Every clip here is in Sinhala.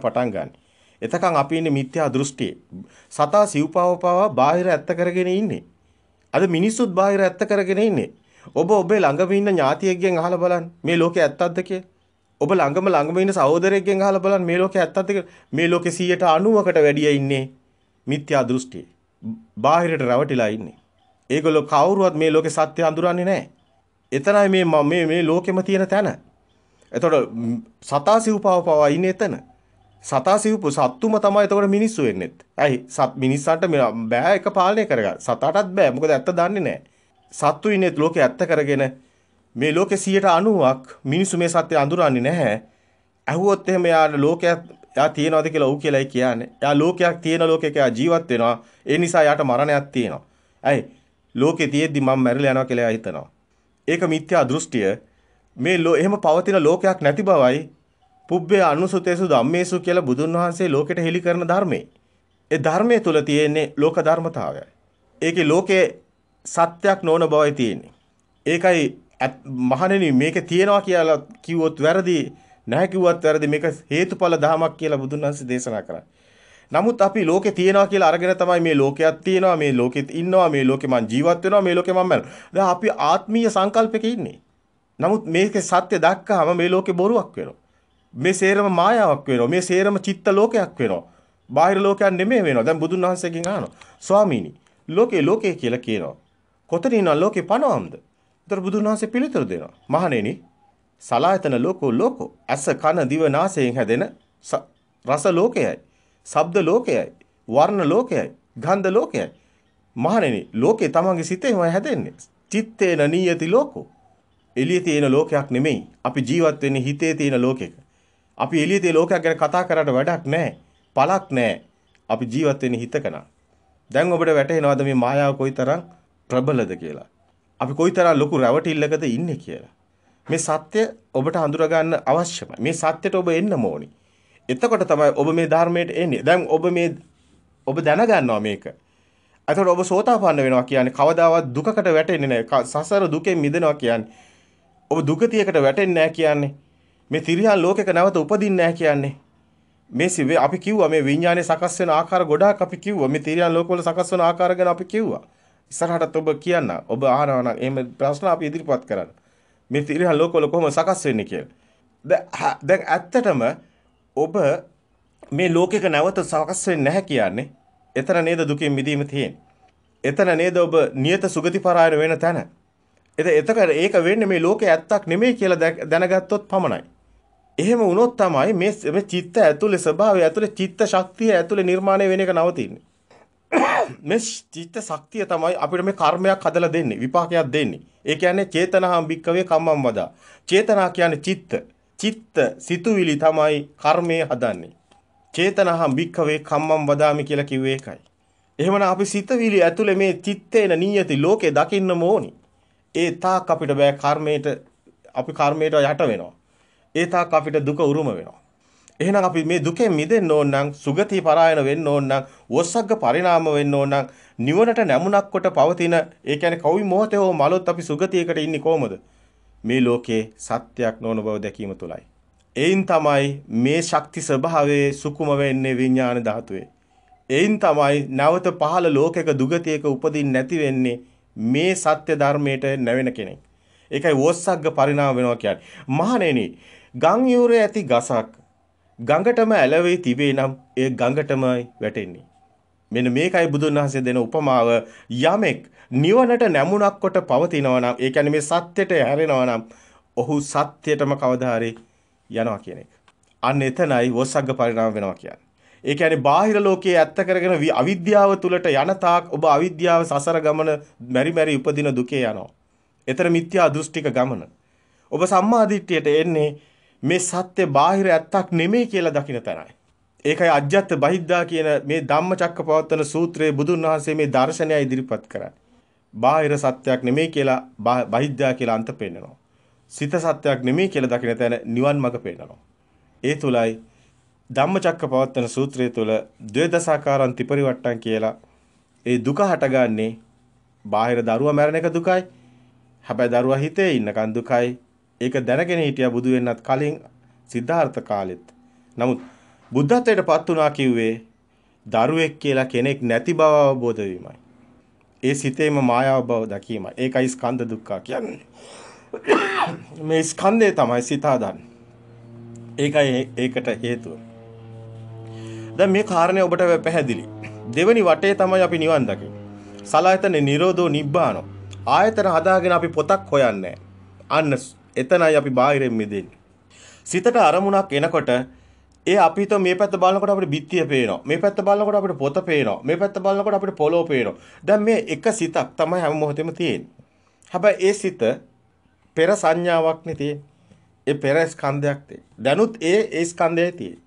පටන් ගන්න. එතකන් අපි ඉන්නේ මිත්‍යා දෘෂ්ටියේ. සතා සිව්පාවපාව බාහිර ඇත්ත කරගෙන ඉන්නේ. අද මිනිස්සුත් බාහිර ඇත්ත කරගෙන ඉන්නේ. ඔබ ඔබේ ළඟම ඉන්න ඥාතියෙක්ගෙන් අහලා බලන්න මේ ලෝකේ ඇත්තක්ද කියලා. ඔබ ළඟම ළඟම ඉන්න සහෝදරයෙක්ගෙන් අහලා බලන්න මේ ලෝකේ ඇත්තක්ද කියලා. මේ ලෝකේ 90%කට වැඩිය ඉන්නේ මිත්‍යා දෘෂ්ටියේ. බාහිරට රැවටිලා ඉන්නේ. ඒගොල්ලෝ කවුරුවත් මේ ලෝකේ සත්‍ය අඳුරන්නේ නැහැ. එතනයි මේ මේ මේ ලෝකෙම තියෙන තැන. එතකොට සතා සිව්පාව පවා ඉන්නේ එතන. සතා සිව්පු සත්තුම තමයි එතකොට මිනිස්සු වෙන්නේත්. ඇයි? සත් මිනිස්සන්ට බෑ එක පාලනය කරගන්න. සතාටත් බෑ. මොකද ඇත්ත දන්නේ නැහැ. සත්තු ඉන්නේත් ලෝකේ ඇත්ත කරගෙන මේ ලෝකේ 90ක් මිනිස්සු මේ සත්‍ය අඳුරන්නේ නැහැ. ඇහුවොත් එහෙම යාට ලෝකයක් යා තියනවාද කියලා ඌ කියලායි කියන්නේ. යා ලෝකයක් තියෙන ලෝකයක යා ජීවත් වෙනවා. ඒ නිසා යාට මරණයක් තියෙනවා. ඇයි? ලෝකේ තියෙද්දි මම මැරිලා යනවා කියලා යා හිතනවා. ඒක මිත්‍යා දෘෂ්ටිය. මේ එහෙම පවතින ලෝකයක් නැති බවයි පුබ්බේ අනුසුතේසු ධම්මේසු කියලා බුදුන් වහන්සේ ලෝකෙට හෙළි කරන ධර්මයේ. ඒ ධර්මයේ තුල තියෙන්නේ ලෝක ධර්මතාවයයි. ඒකේ ලෝකයේ සත්‍යක් නොවන බවයි තියෙන්නේ. ඒකයි මහණෙනි මේක තියෙනවා කියලා කිව්වොත් වැරදි නැහැ කිව්වත් වැරදි මේක හේතුඵල ධමයක් කියලා බුදුන් වහන්සේ දේශනා කරා. නමුත් අපි ලෝකේ තියෙනවා කියලා අරගෙන තමයි මේ ලෝකයක් තියෙනවා මේ ලෝකෙත් ඉන්නවා මේ ලෝකේ මං ජීවත් වෙනවා මේ ලෝකේ මං මැරෙනවා. දැන් අපි ආත්මීය සංකල්පෙක ඉන්නේ. නමුත් මේකේ සත්‍ය දැක්කහම මේ ලෝකේ බොරුවක් වෙනවා. මේ සේරම මායාවක් වෙනවා. මේ සේරම චිත්ත ලෝකයක් වෙනවා. බාහිර ලෝකයක් නෙමෙයි වෙනවා. දැන් බුදුන් වහන්සේගෙන් අහනවා. ස්වාමීනි, ලෝකේ ලෝකේ කියලා කියනවා. කොතනින්නම් ලෝකේ පනවම්ද? ඒතර බුදුන් වහන්සේ පිළිතුරු දෙනවා. මහණෙනි, සලායතන ලෝකෝ ලෝකෝ. ඇස කන දිව නාසයෙන් හැදෙන රස ලෝකයයි. ශබ්ද ලෝකයයි. වර්ණ ලෝකයයි. ගන්ධ ලෝකයයි. මහණෙනි, ලෝකේ තමන්ගේ සිතේමයි හැදෙන්නේ. චිත්තේන නියති ලෝකෝ. එළිය තියෙන ලෝකයක් නෙමෙයි. අපි ජීවත් වෙන්නේ හිතේ තියෙන ලෝකයක. අපි එළියේ තියෙන ලෝකයක් ගැන කතා කරාට වැඩක් නැහැ. පළක් නැහැ. අපි ජීවත් වෙන්නේ හිතකන. දැන් ඔබට වැටහෙනවද මේ මායාව කොයිතරම් ප්‍රබලද කියලා? අපි කොයිතරම් ලොකු රැවටිල්ලකද ඉන්නේ කියලා. මේ සත්‍ය ඔබට හඳුරගන්න අවශ්‍යමයි. මේ සත්‍යයට ඔබ එන්න ඕනි. එතකොට තමයි ඔබ මේ ධර්මයට එන්නේ. දැන් ඔබ මේ ඔබ දැනගන්නවා මේක. එතකොට ඔබ සෝතාපන්න වෙනවා කියන්නේ කවදාවත් දුකකට වැටෙන්නේ නැහැ. සසර දුකෙන් මිදෙනවා කියන්නේ. ඔබ දුගතියකට වැටෙන්නේ නැහැ කියන්නේ මේ තිරියන් ලෝකෙක නැවත උපදින්නේ නැහැ කියන්නේ. මේ අපි කිව්වා මේ විඤ්ඤාණය සකස් වෙන ආකාර ගොඩාක් අපි කිව්වා. මේ තිරියන් ලෝකවල සකස් වෙන ආකාර ගැන අපි කිව්වා. ඉස්සරහටත් ඔබ කියන්න. ඔබ අහනවා නම් එහෙම ප්‍රශ්න අපි ඉදිරිපත් කරන්න. මේ තිරියන් ලෝකවල කොහොම සකස් වෙන්නේ කියලා. දැන් ඇත්තටම ඔබ මේ ලෝකෙක නැවත සකස් වෙන්නේ නැහැ කියන්නේ. එතන නේද දුකින් මිදීම තියෙන්නේ. එතන නේද ඔබ නියත සුගතිපරායන වෙන තැන. එතකොට ඒක වෙන්නේ මේ ලෝකේ ඇත්තක් නෙමෙයි කියලා දැනගත්තොත් පමණයි. එහෙම වුණොත් තමයි මේ මේ චිත්ත ඇතුලේ ස්වභාවය ඇතුලේ චිත්ත ශක්තිය ඇතුලේ නිර්මාණය වෙන එක නවතින්නේ. මේ චිත්ත ශක්තිය තමයි අපිට මේ කර්මයක් හදලා දෙන්නේ විපාකයක් දෙන්නේ. ඒ කියන්නේ චේතනාම් භික්කවේ කම්මම් වදා. චේතනා කියන්නේ චිත්ත. චිත්ත සිතුවිලි තමයි කර්මය හදන්නේ. චේතනාම් භික්කවේ කම්මම් වදාමි කියලා කිව්වේ ඒකයි. එහෙමනම් අපි සිතවිලි ඇතුලේ මේ චිත්තේන නියති ලෝකේ දකින්නම ඕනි. ඒ තාක් අපිට බෑ කර්මයට අපි කර්මයට යට වෙනවා. ඒ තාක් අපිට දුක උරුම වෙනවා. එහෙනම් අපි මේ දුකෙන් මිදෙන්න ඕන නම් සුගති පරායන වෙන්න ඕන නම් වොස්සග්ග පරිණාම වෙන්න ඕන නම් නිවනට නැමුණක් කොට පවතින ඒ කියන්නේ කවි මොහොතේ හෝ මලොත් අපි සුගතියකට ඉන්නේ කොහොමද? මේ ලෝකේ සත්‍යයක් නොවන බව දැකීම තුලයි. එයින් තමයි මේ ශක්ති ස්වභාවයේ සුකුම වෙන්නේ විඥාන ධාතුවේ. එයින් තමයි නැවත පහළ ලෝකයක දුගතියක උපදින් නැති වෙන්නේ මේ සත්‍ය ධර්මයට නැවෙන කෙනෙක්. ඒකයි වොස්සග්ග පරිණාම වෙනවා කියන්නේ. මහණෙනි ගං යූරේ ඇති ගසක් ගඟටම ඇලවී තිබේ නම් ඒ ගඟටමයි වැටෙන්නේ. මෙන්න මේකයි බුදුන් වහන්සේ දෙන උපමාව යමෙක් නිවනට නැමුණක් කොට පවතිනවා නම් ඒ කියන්නේ මේ සත්‍යයට හැරෙනවා නම් ඔහු සත්‍යයටම කවදා හරි යනවා කියන එක. අන්න එතනයි වොසග්ග පරිණාම වෙනවා කියන්නේ. ඒ කියන්නේ බාහිර ලෝකයේ ඇත්ත කරගෙන අවිද්‍යාව තුලට යන තාක් ඔබ අවිද්‍යාව සසර ගමන මෙරි මෙරි උපදින දුකේ යනවා. ඒතර මිත්‍යා දෘෂ්ටික ගමන. ඔබ සම්මා දිට්ඨියට එන්නේ මේ සත්‍ය බාහිර ඇත්තක් නෙමෙයි කියලා දකින තැනයි. ඒකයි අජ්‍යත්ත බහිද්දා කියන මේ ධම්මචක්කපවත්තන සූත්‍රයේ බුදුන් වහන්සේ මේ දර්ශනය ඉදිරිපත් කරන්නේ. බාහිර සත්‍යයක් නෙමෙයි කියලා බහිද්දා කියලා අන්ත පෙන්නනවා. සිත සත්‍යයක් නෙමෙයි කියලා දකින තැන නිවන් මඟ පෙන්නනවා. ඒ තුලයි ධම්මචක්කපවත්තන සූත්‍රය තුල ද්වේදසාකාරන් තිපරිවට්ටම් කියලා ඒ දුක හටගන්නේ බාහිර දරුවා මැරෙන එක දුකයි. හැබැයි දරුවා හිතේ ඉන්නකන් දුකයි. ඒක දැනගෙන හිටියා බුදු වෙන්නත් කලින් සිද්ධාර්ථ කාලෙත්. නමුත් බුද්ධත්වයට පත් වුණා කිව්වේ දරුවෙක් කියලා කෙනෙක් නැති බව අවබෝධ වීමයි. ඒ සිතේම මායාව බව දැකීමයි. ඒකයි ස්කන්ධ දුක්ඛ කියන්නේ. මේ ස්කන්ධය තමයි සිත හදන්නේ. ඒකයි ඒකට හේතුව. දැන් මේ කාරණේ ඔබට පැහැදිලි. දෙවෙනි වටේ තමයි අපි නිවන් දකින්නේ. සලායතන නිරෝධෝ නිබ්බානෝ. ආයතන හදාගෙන අපි පොතක් හොයන්නේ අන්න එතනයි අපි බාහිරින් මිදෙන්නේ. සිතට අරමුණක් එනකොට ඒ අපිට මේ පැත්ත බලනකොට අපිට බිත්තිය පේනවා. මේ පැත්ත බලනකොට අපිට පොත පේනවා. මේ පැත්ත බලනකොට අපිට පොළොව පේනවා. දැන් මේ එක සිතක් තමයි හැම මොහොතෙම තියෙන්නේ. හැබැයි ඒ සිත පෙර සංඥාවක්නේ තියෙන්නේ. ඒ පෙර ස්කන්ධයක් තියෙන්නේ. දැනුත් ඒ ඒ ස්කන්ධයයි තියෙන්නේ.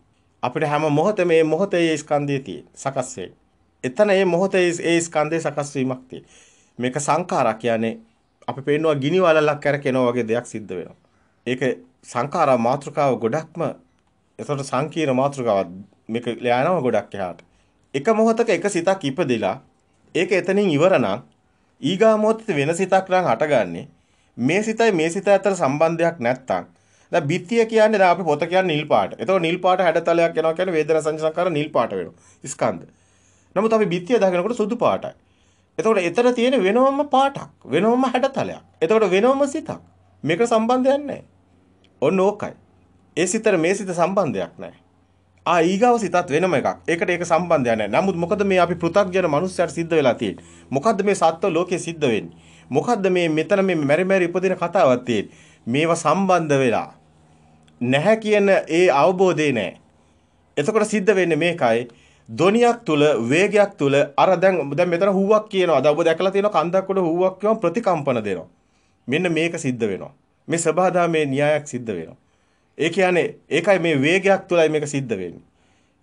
අපිට හැම මොහොතෙම මේ මොහොතේ ඒ ස්කන්ධය තියෙන්නේ. සකස් වෙන්නේ. එතන මේ මොහොතේ ඒ ස්කන්ධේ සකස් වීමක් තියෙන්නේ. මේක සංඛාරා කියන්නේ අපි පේනවා ගිනි වලලක් කරකිනවා වගේ දෙයක් සිද්ධ වෙනවා. ඒක සංඛාරා මාත්‍රකාව ගොඩක්ම එතකොට සංකීර්ණ මාත්‍රකාවක් මේක යනවා ගොඩක් එහාට. එක මොහොතක එක සිතක් ඉපදිලා ඒක එතනින් ඉවර නම් ඊගා මොහොතේ වෙන සිතක් නම් හටගන්නේ. මේ සිතයි මේ සිත අතර සම්බන්ධයක් නැත්තම් දැන් බිත්තිය කියන්නේ දැන් අපි පොත කියන්නේ නිල් පාට. එතකොට නිල් පාට හැඩතලයක් යනවා කියන්නේ වේදනා සංසංකාර නිල් පාට වෙනවා. ස්කන්ධ. නමුත් අපි බිත්තිය දකිනකොට සුදු පාටයි. එතකොට එතන තියෙන වෙනවම පාටක් වෙනවම හැඩතලයක් එතකොට වෙනවම සිතක් මේකට සම්බන්ධයක් නැහැ ඔන්න ඕකයි ඒ සිතට මේ සිත සම්බන්ධයක් නැහැ ආ ඊගාව සිතත් වෙනම එකක් ඒකට ඒක සම්බන්ධයක් නැහැ නමුත් මොකද මේ අපි පෘථග්ජන මනුස්සයන්ට සිද්ධ වෙලා තියෙන්නේ මොකද්ද මේ සත්ව ලෝකයේ සිද්ධ වෙන්නේ මොකද්ද මේ මෙතන මේ මෙරි මෙරි උපදින කතාවක් තියෙන්නේ මේවා සම්බන්ධ වෙලා නැහැ කියන ඒ අවබෝධය නැහැ එතකොට සිද්ධ වෙන්නේ මේකයි දොනියක් තුල වේගයක් තුල අර දැන් දැන් මෙතන හුවක් කියනවා. දැන් ඔබ දැකලා තියෙනවා කන්දක් උඩ හුවක් කියවම ප්‍රතිකම්පන දෙනවා. මෙන්න මේක සිද්ධ වෙනවා. මේ සබහාදාමේ න්‍යායක් සිද්ධ වෙනවා. ඒ කියන්නේ ඒකයි මේ වේගයක් තුලයි මේක සිද්ධ වෙන්නේ.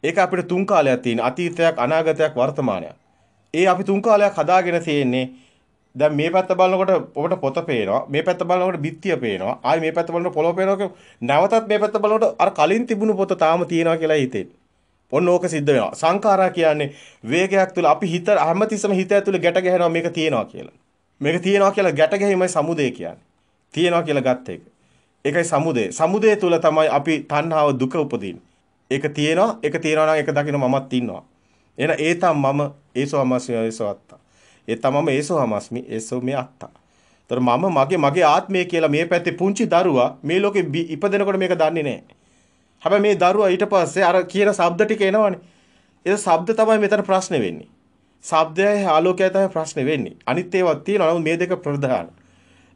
ඒක අපිට තුන් කාලයක් තියෙන අතීතයක් අනාගතයක් වර්තමානයක්. ඒ අපි තුන් කාලයක් හදාගෙන තියෙන්නේ දැන් මේ පැත්ත බලනකොට ඔබට පොත පේනවා මේ පැත්ත බලනකොට බිත්තිය පේනවා ආයි මේ පැත්ත බලනකොට පොළොව පේනවා නැවතත් මේ පැත්ත බලනකොට අර කලින් තිබුණු පොත තාම තියෙනවා කියලා හිතෙන්නේ ඔන්න ඕක සිද්ධ වෙනවා. සංඛාරා කියන්නේ වේගයක් තුල අපි හිත හැමතිස්සම හිත ඇතුලේ ගැට ගැහෙනවා මේක තියෙනවා කියලා. මේක තියෙනවා කියලා ගැට ගැහිමයි සමුදය කියන්නේ. තියෙනවා කියලා ගත්ත එක. ඒකයි සමුදය. සමුදය තුල තමයි අපි තණ්හාව දුක උපදින්නේ. ඒක තියෙනවා, ඒක තියෙනවා නම් ඒක දකින්න මමත් ඉන්නවා. එහෙනම් ඒ තම මම ඒසෝමස්මි ඒසෝත්තා. ඒ තමම ඒසෝමස්මි ඒසෝ මේ අත්තා. ඒතර මම මගේ මගේ ආත්මය කියලා මේ පැත්තේ පුංචි දරුවා මේ ලෝකෙ ඉපදෙනකොට මේක දන්නේ නැහැ. හැබැයි මේ දරුවා ඊට පස්සේ අර කියන શબ્ද ටික එනවනේ. ඒ શબ્ද තමයි මෙතන ප්‍රශ්නේ වෙන්නේ. શબ્දයයි ආලෝකයයි තමයි ප්‍රශ්නේ වෙන්නේ. අනිත් ඒවත් තියෙනවා. නමුත් මේ දෙක ප්‍රධාන.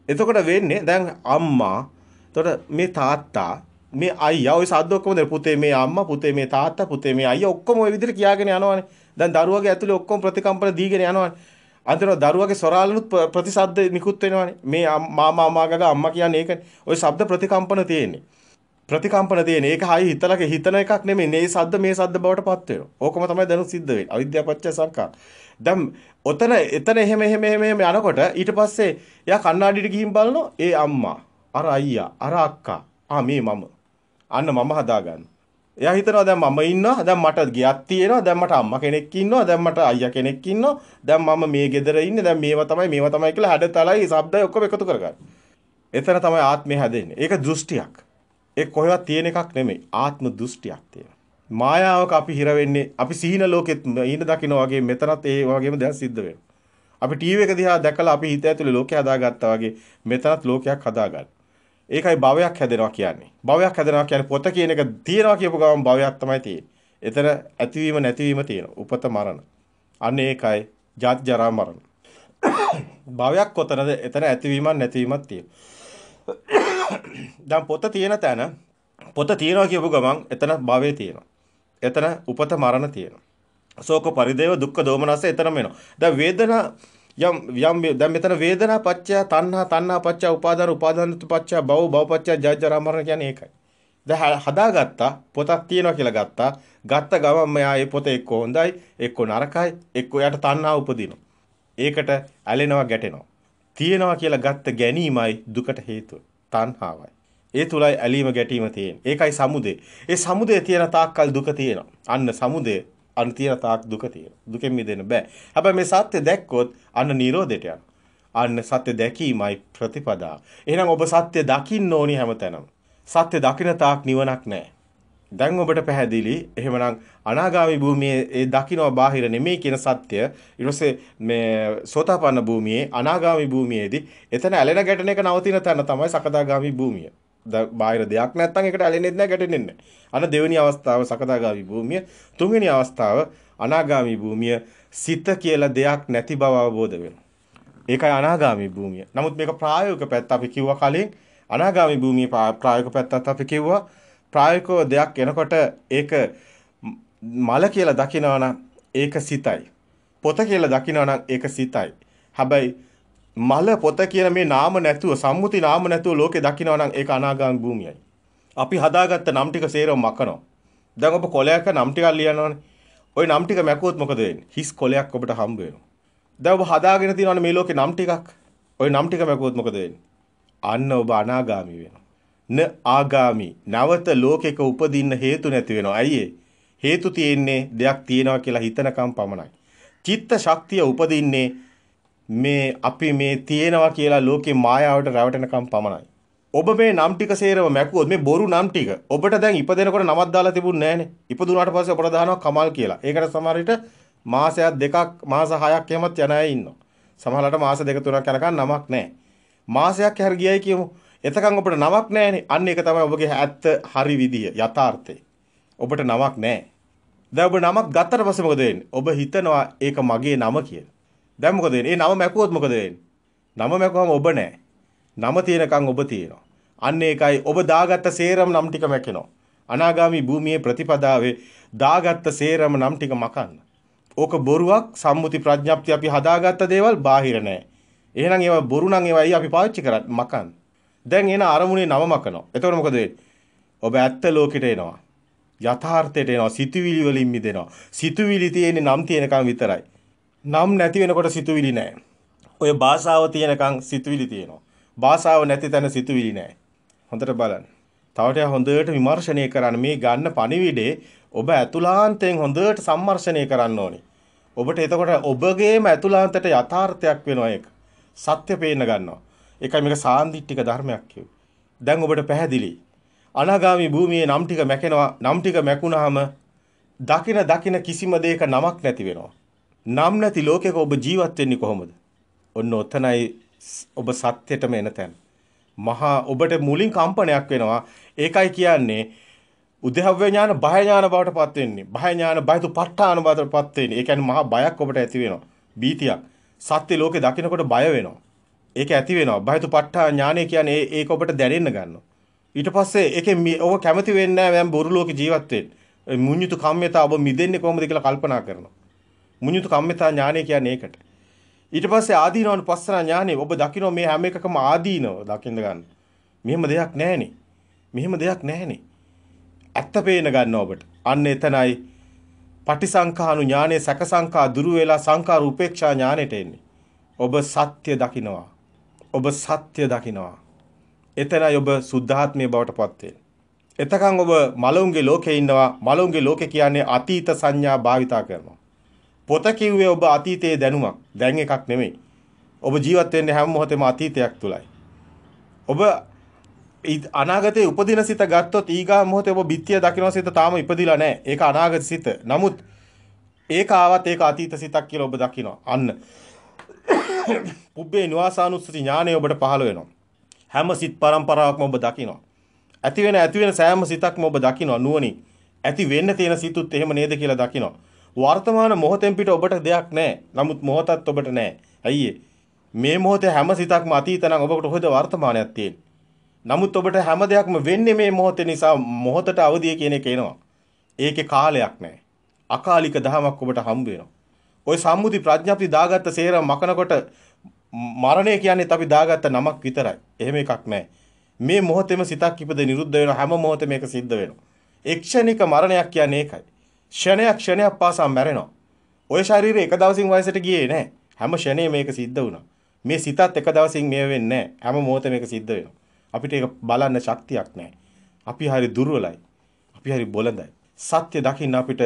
එතකොට වෙන්නේ දැන් අම්මා එතකොට මේ තාත්තා මේ අයියා ওই සද්ද ඔක්කොම දෙන පුතේ මේ අම්මා පුතේ මේ තාත්තා පුතේ මේ අයියා ඔක්කොම ওই විදිහට කියාගෙන යනවනේ. දැන් දරුවගේ ඇතුලේ ඔක්කොම ප්‍රතිකම්පන දීගෙන යනවනේ. අන්තිමට දරුවගේ සොරාලනුත් ප්‍රතිශබ්ද නිකුත් වෙනවනේ. මේ මාමා මාගග අම්මා කියන්නේ ඒකනේ. ওই ශබ්ද ප්‍රතිකම්පන තියෙන්නේ. ප්‍රතිකම්පන තියෙන. ඒක හයි හිතලක හිතන එකක් නෙමෙයි. මේ සද්ද මේ සද්ද බවට පත් වෙනවා. ඕකම තමයි දැනුත් සිද්ධ වෙන්නේ. අවිද්‍යාපච්චය සංකා. දැන් ඔතන එතන එහෙම එහෙම එහෙම යනකොට ඊට පස්සේ යා කණ්ණාඩියට ගිහින් බලනවා. ඒ අම්මා, අර අයියා, අර අක්කා. ආ මේ මම. අන්න මම හදාගන්න. එයා හිතනවා දැන් මම ඉන්නවා. දැන් මට ගියක් තියෙනවා. දැන් මට අම්මා කෙනෙක් ඉන්නවා. දැන් මට අයියා කෙනෙක් ඉන්නවා. දැන් මම මේ ගෙදර ඉන්නේ. දැන් මේවා තමයි මේවා තමයි කියලා හැඩතලයි, ශබ්දයි ඔක්කොම එකතු කරගන්න. එතන තමයි ආත්මය හැදෙන්නේ. ඒක දෘෂ්ටියක්. ඒ කොහෙවත් තියෙන එකක් නෙමෙයි. ආත්ම දෘෂ්ටියක් තියෙනවා. මායාවක අපි හිර වෙන්නේ අපි සීන ලෝකෙත් ඊන දකින්න වගේ මෙතනත් ඒ වගේම දේවල් සිද්ධ වෙනවා. අපි ටීවී එක දිහා දැකලා අපි හිත ඇතුලේ ලෝකය හදාගත්තා වගේ මෙතනත් ලෝකයක් හදාගන්න. ඒකයි භවයක් හැදෙනවා කියන්නේ. භවයක් හැදෙනවා කියන්නේ පොත කියන එක තියනවා කියපු ගමන් භවයක් තමයි තියෙන්නේ. එතන ඇතිවීම නැතිවීම තියෙනවා. උපත මරණ. අන්න ඒකයි ජාති ජරා මරණ. භවයක් කොතනද? එතන ඇතිවීමක් නැතිවීමක් තියෙනවා. දැන් පොත තියෙන තැන පොත තියෙනවා කියපු ගමන් එතන භවය තියෙනවා. එතන උපත මරණ තියෙනවා. ශෝක පරිදේව දුක්ඛ දෝමනස එතනම වෙනවා. දැන් වේදනා යම් යම් දැන් මෙතන වේදනා පත්‍ය තණ්හා තණ්හා පත්‍ය උපාදාන උපාදාන පත්‍ය භව භව පත්‍ය ජාජරා මරණ කියන්නේ ඒකයි. දැන් හදාගත්තා පොතක් තියෙනවා කියලා ගත්තා. ගත්ත ගමන් මෙයා ඒ පොත එක්ක හොඳයි එක්ක නරකයි එක්ක යට තණ්හා උපදිනවා. ඒකට ඇලෙනවා ගැටෙනවා. තියෙනවා කියලා ගත්ත ගැනීමයි දුකට හේතුව. තණ්හාවයි. ඒ තුලයි ඇලීම ගැටීම තියෙන්නේ. ඒකයි සමුදේ. ඒ සමුදේ තියෙන තාක්කල් දුක තියෙනවා. අන්න සමුදේ අන්න තියෙන තාක් දුක තියෙනවා. දුකෙන් මිදෙන්න බෑ. හැබැයි මේ සත්‍ය දැක්කොත් අන්න නිරෝධයට යනවා. අන්න සත්‍ය දැකීමයි ප්‍රතිපදා. එහෙනම් ඔබ සත්‍ය දකින්න ඕනි හැමතැනම. සත්‍ය දකින්න තාක් නිවනක් නැහැ. දැන් ඔබට පැහැදිලි එහෙමනම් අනාගාමි භූමියේ ඒ දකින්නවා බාහිර නෙමෙයි කියන සත්‍ය ඊටසේ මේ සෝතාපන්න භූමියේ අනාගාමි භූමියේදී එතන ඇලෙන ගැටෙන එක නවතින තැන තමයි සකදාගාමි භූමිය. බාහිර දෙයක් නැත්නම් ඒකට ඇලෙන්නේ නැහැ ගැටෙන්නේ නැහැ. අන දෙවෙනි අවස්ථාව සකදාගාමි භූමිය, තුන්වෙනි අවස්ථාව අනාගාමි භූමිය සිත කියලා දෙයක් නැති බව අවබෝධ වෙනවා. ඒකයි අනාගාමි භූමිය. නමුත් මේක ප්‍රායෝගික පැත්ත අපි කිව්වා කලින් අනාගාමි භූමියේ ප්‍රායෝගික පැත්තත් අපි කිව්වා ප්‍රායෝගිකව දෙයක් එනකොට ඒක මල කියලා දකිනවා ඒක සිතයි. පොත කියලා දකිනවා ඒක සිතයි. හැබැයි මල පොත කියන මේ නාම නැතුව සම්මුති නාම නැතුව ලෝකේ දකිනවා නම් ඒක අනාගාමී භූමියයි. අපි හදාගත්ත නම් ටික සේරම මකනවා. දැන් ඔබ කොලයක නම් ටිකක් ලියනවනේ. ওই නම් ටික මැකුවොත් මොකද වෙන්නේ? හිස් කොලයක් ඔබට හම්බ වෙනවා. දැන් ඔබ හදාගෙන තියනවනේ මේ ලෝකේ නම් ටිකක්. ওই නම් ටික මැකුවොත් මොකද වෙන්නේ? අන්න ඔබ අනාගාමී වෙනවා. න ආගාමි නැවත ලෝකෙක උපදින්න හේතු නැති වෙනවා අයියේ හේතු තියෙන්නේ දෙයක් තියෙනවා කියලා හිතනකම් පමණයි චිත්ත ශක්තිය උපදින්නේ මේ අපි මේ තියෙනවා කියලා ලෝකේ මායාවට රැවටෙනකම් පමණයි ඔබ මේ නම් ටික සේරම මැකුවොත් මේ බොරු නම් ටික ඔබට දැන් ඉපදෙනකොට නමක් දාලා තිබුණේ නැහනේ ඉපදුනාට පස්සේ ඔබට දානවා කමල් කියලා ඒකට සමහර විට මාසයක් දෙකක් මාස හයක් එහෙමත් යන අය ඉන්නවා සමහරවිට මාස දෙක තුනක් යනකම් නමක් නැහැ මාසයක් හැර ගියයි කියමු එතකන් ඔබට නමක් නැහැනේ. අන්න ඒක තමයි ඔබගේ ඇත්ත හරි විදිය යථාර්ථය. ඔබට නමක් නැහැ. දැන් ඔබ නමක් ගත්තට පස්සේ මොකද වෙන්නේ? ඔබ හිතනවා ඒක මගේ නම කියලා. දැන් මොකද වෙන්නේ? ඒ නම මැකුවොත් මොකද වෙන්නේ? නම මැකුවම ඔබ නැහැ. නම තියෙනකන් ඔබ තියෙනවා. අන්න ඒකයි ඔබ දාගත්ත සේරම නම් ටික මැකෙනවා. අනාගාමි භූමියේ ප්‍රතිපදාවේ දාගත්ත සේරම නම් ටික මකන්න. ඕක බොරුවක් සම්මුති ප්‍රඥප්ති අපි හදාගත්ත දේවල් බාහිර නෑ. එහෙනම් ඒවා බොරු නම් ඒවායි අපි පාවිච්චි කරත් මකන්න. දැන් එන අරමුණේ නම මකනවා. එතකොට මොකද ඔබ ඇත්ත ලෝකෙට එනවා. යථාර්ථයට එනවා. සිතුවිලි වලින් මිදෙනවා. සිතුවිලි තියෙන්නේ නම් තියෙනකන් විතරයි. නම් නැති වෙනකොට සිතුවිලි නැහැ. ඔය භාෂාව තියෙනකන් සිතුවිලි තියෙනවා. භාෂාව නැති තැන සිතුවිලි නැහැ. හොඳට බලන්න. තවට හොඳට විමර්ශනය කරන්න මේ ගන්න පණිවිඩේ ඔබ ඇතුළාන්තයෙන් හොඳට සම්මර්ෂණය කරන්න ඕනේ. ඔබට එතකොට ඔබගේම ඇතුළාන්තයට යථාර්ථයක් වෙනවා ඒක. සත්‍ය පේන්න ගන්නවා. ඒකයි මේක සාන්දිටික ධර්මයක් කියුවේ. දැන් ඔබට පැහැදිලි. අනාගාමි භූමියේ නම් ටික මැකෙනවා. නම් ටික මැකුණාම දකින දකින කිසිම දෙයක නමක් නැති වෙනවා. නම් නැති ලෝකයක ඔබ ජීවත් වෙන්නේ කොහොමද? ඔන්න ඔතනයි ඔබ සත්‍යයටම එන තැන. මහා ඔබට මුලින් කම්පනයක් වෙනවා. ඒකයි කියන්නේ උදහව්‍ය ඥාන බය ඥාන බවට පත් වෙන්නේ. බය ඥාන බයතු ප ဋ ාණ බවට පත් වෙන්නේ. ඒ කියන්නේ මහා බයක් ඔබට ඇති වෙනවා. බීතියක්. සත්‍ය ලෝකේ දකිනකොට බය වෙනවා. ඒක ඇති වෙනවා. බයතු පට්ඨා ඥානය කියන්නේ ඒක ඔබට දැනෙන්න ගන්නවා. ඊට පස්සේ ඒකෙන් ඔබ කැමති වෙන්නේ නැහැ මම බොරු ලෝකේ ජීවත් වෙන්න. මුඤ්ඤුතු කම්මිතා ඔබ මිදෙන්නේ කොහොමද කියලා කල්පනා කරනවා. මුඤ්ඤුතු කම්මිතා ඥානය කියන්නේ ඒකට. ඊට පස්සේ ආදීනවන් පස්සනා ඥානෙ ඔබ දකින්න මේ හැම එකකම ආදීනව දකින්න ගන්න. මෙහෙම දෙයක් නැහනේ. මෙහෙම දෙයක් නැහනේ. ඇත්ත පේන ගන්න ඔබට. අන්න එතනයි පටිසංඛානු ඥානේ සැකසංඛා දුරු වෙලා සංඛාර උපේක්ෂා ඥානෙට එන්නේ. ඔබ සත්‍ය දකිනවා. ඔබ සත්‍ය දකිනවා. එතනයි ඔබ සුද්ධාත්මය බවට පත් වෙන්නේ. එතකන් ඔබ මලවුන්ගේ ලෝකේ ඉන්නවා. මලවුන්ගේ ලෝකේ කියන්නේ අතීත සංඥා භාවිතා කරනවා. පොත කිව්වේ ඔබ අතීතයේ දැනුමක්. දැන් එකක් නෙමෙයි. ඔබ ජීවත් වෙන්නේ හැම මොහොතෙම අතීතයක් තුලයි. ඔබ අනාගතයේ උපදින සිත ගත්තොත් ඊගා මොහොතේ ඔබ බිත්තිය දකින්න සිත තාම ඉපදිලා නැහැ. ඒක අනාගත සිත. නමුත් ඒක ආවත් ඒක අතීත සිතක් කියලා ඔබ දකිනවා. අන්න පුබ්බේ නිවාසානුස්සති ඥානය ඔබට පහළ වෙනවා. හැම සිත් પરම්පරාවක්ම ඔබ දකිනවා. ඇති වෙන ඇති වෙන සෑම සිතක්ම ඔබ දකිනවා නුවණින්. ඇති වෙන්න තියෙන සිතුත් එහෙම නේද කියලා දකිනවා. වර්තමාන මොහොතෙන් පිට ඔබට දෙයක් නැහැ. නමුත් මොහොතත් ඔබට නැහැ. අයියේ මේ මොහොතේ හැම සිතක්ම අතීත නම් ඔබට හොද වර්තමානයක් තියෙන්නේ. නමුත් ඔබට හැම දෙයක්ම වෙන්නේ මේ මොහොතේ නිසා මොහොතට අවදිය කියන එක එනවා. ඒකේ කාලයක් නැහැ. අකාලික දහමක් ඔබට හම්බ වෙනවා. ওই සම්මුති ප්‍රඥා අපි දාගත්ත සේර මකනකොට මරණය කියන්නේත් අපි දාගත්ත නමක් විතරයි. එහෙම එකක් නැහැ. මේ මොහොතේම සිතක් ඉපද නිරුද්ධ වෙන හැම මොහොතෙම මේක සිද්ධ වෙනවා. එක්ෂණික මරණයක් කියන්නේ ඒකයි. ක්ෂණයක් ක්ෂණයක් පාසා මැරෙනවා. ওই ශරීරය එක දවසින් වයසට ගියේ නැහැ. හැම ෂණේ මේක සිද්ධ වුණා. මේ සිතත් එක දවසින් මේ වෙන්නේ නැහැ. හැම මොහොතෙම මේක සිද්ධ වෙනවා. අපිට ඒක බලන්න ශක්තියක් නැහැ. අපි හරි දුර්වලයි. අපි හරි බොළඳයි. සත්‍ය දකින්න අපිට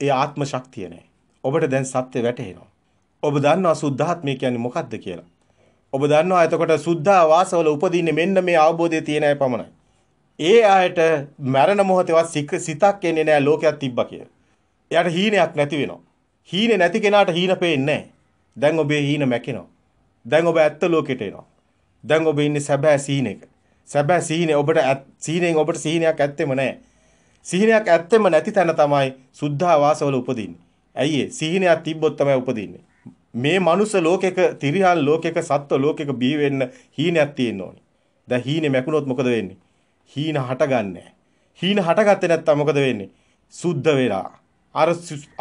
ඒ ආත්ම ශක්තිය නැහැ. ඔබට දැන් සත්‍ය වැටහෙනවා. ඔබ දන්නවා සුද්ධාත්මය කියන්නේ මොකක්ද කියලා. ඔබ දන්නවා එතකොට සුද්ධා වාසවල උපදින්නේ මෙන්න මේ අවබෝධය තියෙන අය පමණයි. ඒ අයට මරණ මොහොතේවත් සිතක් එන්නේ නැහැ ලෝකයක් තිබ්බා කියලා. එයාට හීනයක් නැති වෙනවා. හීනේ නැති කෙනාට හීන පේන්නේ දැන් ඔබේ හීන මැකෙනවා. දැන් ඔබ ඇත්ත ලෝකෙට එනවා. දැන් ඔබ ඉන්නේ සැබෑ සීනෙක. සැබෑ සීනේ ඔබට සීනෙන් ඔබට සීනයක් ඇත්තෙම නැහැ. සීනයක් ඇත්තෙම නැති තැන තමයි සුද්ධා වාසවල උපදින්නේ. ඇයි සිහිනයක් තිබ්බොත් තමයි උපදින්නේ. මේ මනුස්ස ලෝකෙක තිරිහන් ලෝකෙක සත්ව ලෝකෙක බිහි වෙන්න හීනයක් තියෙන්න ඕනේ. දැන් හීනේ මැකුණොත් මොකද වෙන්නේ? හීන හටගන්නේ. හීන හටගත්තේ නැත්තම් මොකද වෙන්නේ? සුද්ධ වෙලා. අර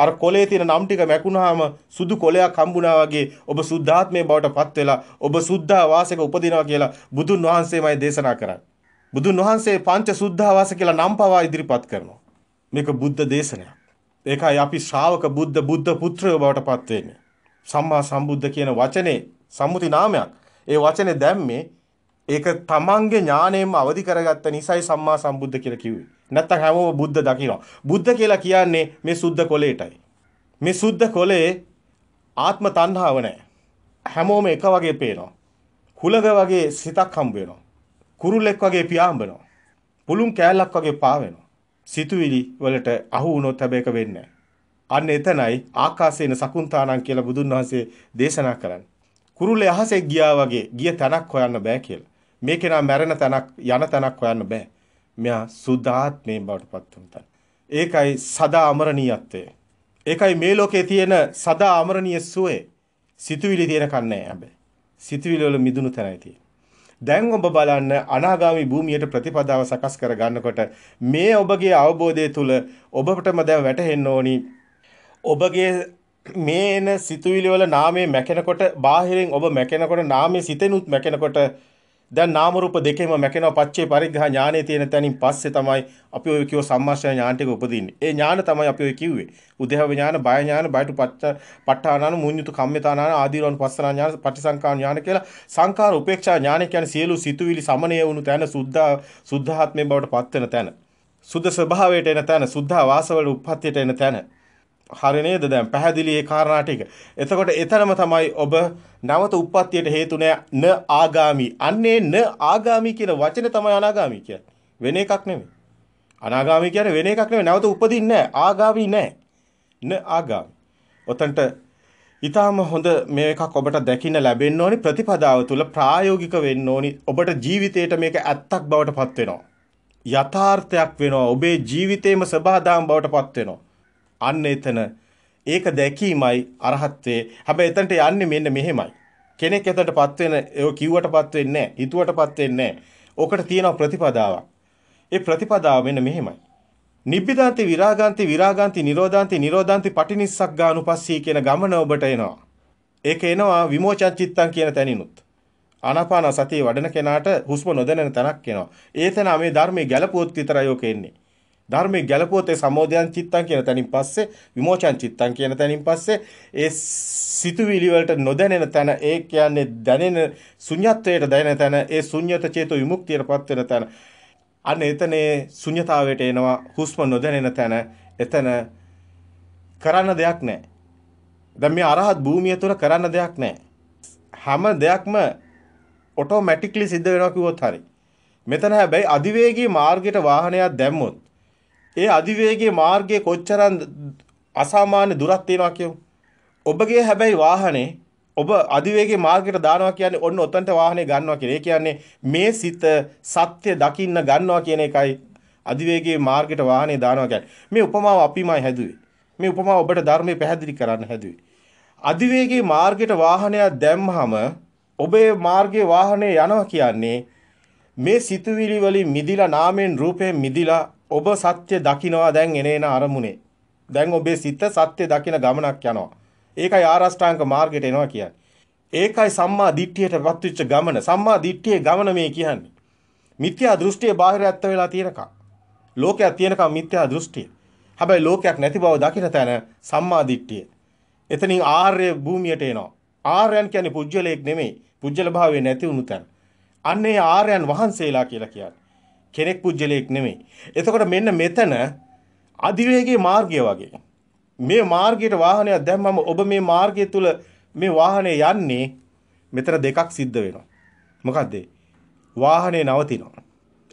අර කොලේ තියෙන නම් ටික මැකුණාම සුදු කොලයක් හම්බුණා වගේ ඔබ සුද්ධාත්මේ බවට පත් වෙලා ඔබ සුද්ධා වාසයක උපදිනවා කියලා බුදුන් වහන්සේමයි දේශනා කරන්නේ. බුදුන් වහන්සේ පංච සුද්ධා වාස කියලා නම් පවා ඉදිරිපත් කරනවා. මේක බුද්ධ දේශනයක්. ඒකයි අපි ශ්‍රාවක බුද්ධ බුද්ධ පුත්‍රයෝ බවට පත් වෙන්නේ. සම්මා සම්බුද්ධ කියන වචනේ සම්මුති නාමයක්. ඒ වචනේ දැම්මේ ඒක තමන්ගේ ඥාණයෙන්ම අවදි කරගත්ත නිසයි සම්මා සම්බුද්ධ කියලා කිව්වේ. නැත්තම් හැමෝම බුද්ධ දකිනවා. බුද්ධ කියලා කියන්නේ මේ සුද්ධ කොලේටයි. මේ සුද්ධ කොලේ ආත්ම තණ්හාව නැහැ. හැමෝම එක වගේ පේනවා. හුලඟ වගේ සිතක් හම්බ වෙනවා. කුරුල්ලෙක් වගේ පියාඹනවා. පුළුන් කෑල්ලක් වගේ පාවෙනවා. සිතුවිලි වලට අහු වුණොත් හැබැයි ඒක වෙන්නේ අන්න එතනයි ආකාශේන සකුන්තානං කියලා බුදුන් වහන්සේ දේශනා කරන්නේ. කුරුල්ලේ අහසේ ගියා වගේ ගිය තැනක් හොයන්න බෑ කියලා. මේ කෙනා මැරෙන තැනක් යන තැනක් හොයන්න බෑ. මෙයා සුදාත්මයෙන් බවට පත් වුණ තැන. ඒකයි සදා අමරණීයත්වය. ඒකයි මේ ලෝකේ තියෙන සදා අමරණීය සුවේ. සිතුවිලි තියෙන කන්නේ නැහැ හැබැයි. සිතුවිලි වල මිදුණු තැනයි තියෙන්නේ. දැන් ඔබ බලන්න අනාගාමි භූමියට ප්‍රතිපදාව සකස් කර ගන්නකොට මේ ඔබගේ අවබෝධය තුල ඔබටම දැන් වැටහෙන්න ඕනි ඔබගේ මේන සිතුවිලි වල නාමයේ මැකෙනකොට බාහිරින් ඔබ මැකෙනකොට නාමයේ සිතෙනුත් මැකෙනකොට දැන් නාම රූප දෙකේම මැකෙනවා පච්චේ පරිග්‍රහ ඥානයේ තියෙන තැනින් පස්සේ තමයි අපි ඔය කියව සම්මාශ්‍රය ඥාන ටික උපදින්නේ. ඒ ඥාන තමයි අපි ඔය කිව්වේ. උදේව ඥාන, බය ඥාන, බයතු පච්ච ප ဋ ාණාන, මුඤ්ඤුතු කම්මිතානාන, ආදීරවන් පස්සනා ඥාන, පටිසංකාන ඥාන කියලා සංකාර උපේක්ෂා ඥාන කියන්නේ සියලු සිතුවිලි සමනය වුණු තැන සුද්ධා සුද්ධාත්මේ බවට පත් වෙන තැන. සුද්ධ ස්වභාවයට එන තැන, සුද්ධා වාසවල උප්පත්තියට එන තැන. හරි නේද දැන් පැහැදිලි ඒ කාරණා ටික. එතකොට එතරම් තමයි ඔබ නැවත උප්පත්තියට හේතු න ආගාමි. අන්නේ න ආගාමි කියන වචනේ තමයි අනාගාමි කියන්නේ. වෙන එකක් නෙමෙයි. අනාගාමි කියන්නේ වෙන එකක් නෙමෙයි. නැවත උපදින්නේ නැහැ. ආගාමි නැහැ. න ආගාමි. ඔතනට ඉතාම හොඳ මේ එකක් ඔබට දැකින්න ලැබෙන්න ඕනි ප්‍රතිපදාව තුළ ප්‍රායෝගික වෙන්න ඕනි ඔබට ජීවිතයට මේක ඇත්තක් බවට පත් වෙනවා යථාර්ථයක් වෙනවා ඔබේ ජීවිතේම සබහාදාම් බවට පත් වෙනවා අන්න එතන ඒක දැකීමයි අරහත්ත්වයේ. හැබැයි එතනට යන්නේ මෙන්න මෙහෙමයි. කෙනෙක් එතනටපත් වෙන ඒ කිව්වටපත් වෙන්නේ නැහැ. හිතුවටපත් වෙන්නේ නැහැ. ඔකට තියෙනවා ප්‍රතිපදාවක්. ඒ ප්‍රතිපදාව මෙන්න මෙහෙමයි. නිබ්බිදාන්ති විරාගාන්ති විරාගාන්ති නිරෝධාන්ති නිරෝධාන්ති පටිනිස්සක් ගානුපස්සී කියන ගමන ඔබට එනවා. ඒක එනවා විමෝචන චිත්තං කියන තැනිනුත්. ආනාපාන සතිය වඩන කෙනාට හුස්ම නොදැනෙන තැනක් එනවා. ඒ තැන මේ ධර්මයේ ගැළපුවොත් විතරයි ඕක එන්නේ. ධර්මයේ ගැලපුවතේ සමෝදයන් චිත්තං කියන තැනින් පස්සේ විමෝචන චිත්තං කියන තැනින් පස්සේ ඒ සිතුවිලි වලට නොදැනෙන තැන ඒ කියන්නේ දැනෙන ශුන්‍යත්වයට දැනෙන තැන ඒ ශුන්‍යත චේතෝ විමුක්තියටපත් වෙන තැන අන්න එතනේ ශුන්‍යතාවයට එනවා හුස්ම නොදැනෙන තැන එතන කරන්න දෙයක් නැහැ දැන් මේ අරහත් භූමිය තුර කරන්න දෙයක් නැහැ හැම දෙයක්ම ඔටෝමැටික්ලි සිද්ධ වෙනවා කිව්වොත් හරියි මෙතන හැබැයි අධිවේගී මාර්ගයට වාහනයක් දැම්මොත් ඒ අධිවේගී මාර්ගයේ කොච්චරම් අසාමාන්‍ය දුරක් තියෙනවා කියමු. ඔබගේ හැබැයි වාහනේ ඔබ අධිවේගී මාර්ගයට දානවා කියන්නේ ඔන්න ඔතනට වාහනේ ගන්නවා කියන. ඒ කියන්නේ මේ සිත සත්‍ය දකින්න ගන්නවා කියන එකයි අධිවේගී මාර්ගයට වාහනේ දානවා කියන්නේ. මේ උපමාව අපිමයි හැදුවේ. මේ උපමාව ඔබට ධර්මයේ පැහැදිලි කරන්න හැදුවේ. අධිවේගී මාර්ගයට වාහනයක් දැම්මහම ඔබේ මාර්ගයේ වාහනේ යනවා කියන්නේ මේ සිතුවිලි වලින් මිදිලා නාමයෙන් රූපයෙන් මිදිලා ඔබ සත්‍ය දකිනවා දැන් එනේන අරමුණේ. දැන් ඔබේ සිත සත්‍ය දකින ගමනක් යනවා. ඒකයි ආරෂ්ඨාංග මාර්ගයට එනවා කියන්නේ. ඒකයි සම්මා දිට්ඨියටපත් වෙච්ච ගමන. සම්මා දිට්ඨියේ ගමන මේ කියන්නේ. මිත්‍යා දෘෂ්ටිය බාහිර ඇත්ත වෙලා තියෙනකම්. ලෝකයක් තියෙනකම් මිත්‍යා දෘෂ්ටිය. හැබැයි ලෝකයක් නැති බව දකින තැන සම්මා දිට්ඨිය. එතනින් ආර්ය භූමියට එනවා. ආර්යයන් කියන්නේ පුජ්‍යලයක් නෙමෙයි. පුජ්‍යල භාවයේ නැති වුණු තැන. අන්නේ ආර්යයන් වහන්සේලා කියලා කියන්නේ. කෙනෙක් පුජ්‍යලයක් නෙමෙයි. එතකොට මෙන්න මෙතන අධිවේගී මාර්ගය වගේ. මේ මාර්ගයට වාහනයක් දැම්මම ඔබ මේ මාර්ගය තුල මේ වාහනේ යන්නේ මෙතන දෙකක් සිද්ධ වෙනවා. මොකද්ද? වාහනේ නවතිනවා.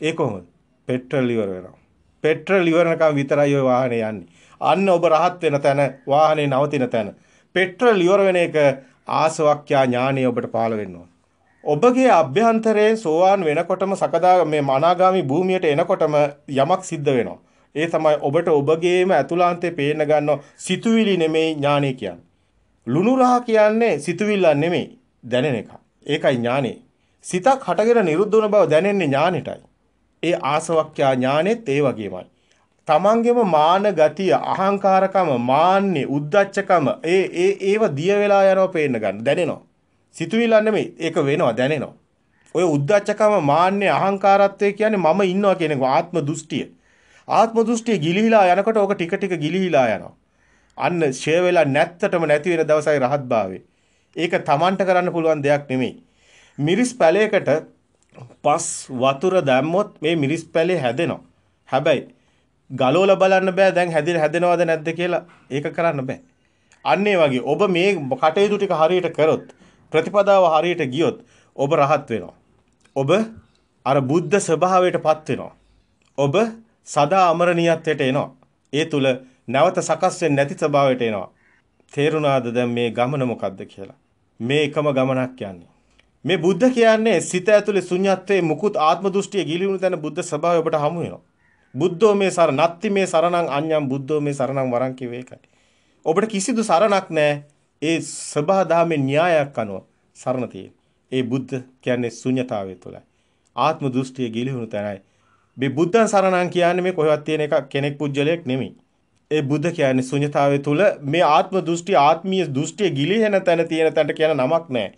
ඒ කොහොමද? පෙට්‍රල් ඉවර වෙනවා. පෙට්‍රල් ඉවර වෙනකම් විතරයි ওই වාහනේ යන්නේ. අන්න ඔබ රහත් වෙන තැන වාහනේ නවතින තැන. පෙට්‍රල් ඉවර වෙන එක ආසවක්ඛ්‍යා ඥානය ඔබට පහළ වෙනවා. ඔබගේ අභ්‍යන්තරයේ සෝවාන් වෙනකොටම සකදා මේ මනාගාමි භූමියට එනකොටම යමක් සිද්ධ වෙනවා. ඒ තමයි ඔබට ඔබගේම ඇතුළාන්තේ පේන ගන්න සිතුවිලි නෙමෙයි ඥානෙ කියන්නේ. ලුණු රහ කියන්නේ සිතුවිල්ලක් නෙමෙයි දැනෙන එක. ඒකයි ඥානෙ. සිතක් හටගෙන නිරුද්ධ වන බව දැනෙන්නේ ඥානෙටයි. ඒ ආසවක්ඛ්‍යා ඥානෙත් ඒ වගේමයි. තමන්ගේම මාන ගතිය, අහංකාරකම, මාන්නේ, උද්දච්චකම ඒ ඒ ඒව දිය වෙලා යනවා පේන්න ගන්න දැනෙනවා. සිතුවිල්ල නෙමෙයි. ඒක වෙනවා දැනෙනවා. ඔය උද්දච්චකම මාන්නේ අහංකාරත්වය කියන්නේ මම ඉන්නවා කියන එක ආත්ම දෘෂ්ටිය. ආත්ම දෘෂ්ටිය ගිලිහිලා යනකොට ඕක ටික ටික ගිලිහිලා යනවා. අන්න ෂේ වෙලා නැත්තටම නැති වෙන දවසයි රහත්භාවේ. ඒක Tamanට කරන්න පුළුවන් දෙයක් නෙමෙයි. මිරිස් පැලයකට පස් වතුර දැම්මොත් මේ මිරිස් පැලේ හැදෙනවා. හැබැයි ගලවලා බලන්න බෑ දැන් හැදෙලා හැදෙනවද නැද්ද කියලා ඒක කරන්න බෑ. අන්න වගේ ඔබ මේ කටයුතු ටික හරියට කරොත් ප්‍රතිපදාව හරියට ගියොත් ඔබ රහත් වෙනවා. ඔබ අර බුද්ධ ස්වභාවයටපත් වෙනවා. ඔබ සදා අමරණීයත්වයට එනවා. ඒ තුල නැවත සකස් වෙන්නේ නැති ස්වභාවයට එනවා. තේරුණාද දැන් මේ ගමන මොකක්ද කියලා? මේ එකම ගමනක් යන්නේ. මේ බුද්ධ කියන්නේ සිත ඇතුලේ ශුන්‍යත්වයේ මුකුත් ආත්ම දෘෂ්ටිය ගිලිහුණු තැන බුද්ධ ස්වභාවය ඔබට හමු වෙනවා. බුද්ධෝ මේ සර නත්ති මේ සරණං අඤ්ඤං බුද්ධෝ මේ සරණං වරං කිව්වේ ඒකයි. ඔබට කිසිදු සරණක් නැහැ. ඒ සබහාදාමේ න්‍යායක් අනුව සරණ තියෙන. ඒ බුද්ධ කියන්නේ ශුන්‍යතාවය තුළයි. ආත්ම දෘෂ්ටිය ගිලිහුණු තැනයි. මේ බුද්ධන් සරණං කියන්නේ මේ කොහෙවත් තියෙන එක කෙනෙක් පුජ්‍යලයක් නෙමෙයි. ඒ බුද්ධ කියන්නේ ශුන්‍යතාවය තුළ මේ ආත්ම දෘෂ්ටි ආත්මීය දෘෂ්ටිය ගිලිහෙන තැන තියෙන තැනට කියන නමක් නැහැ.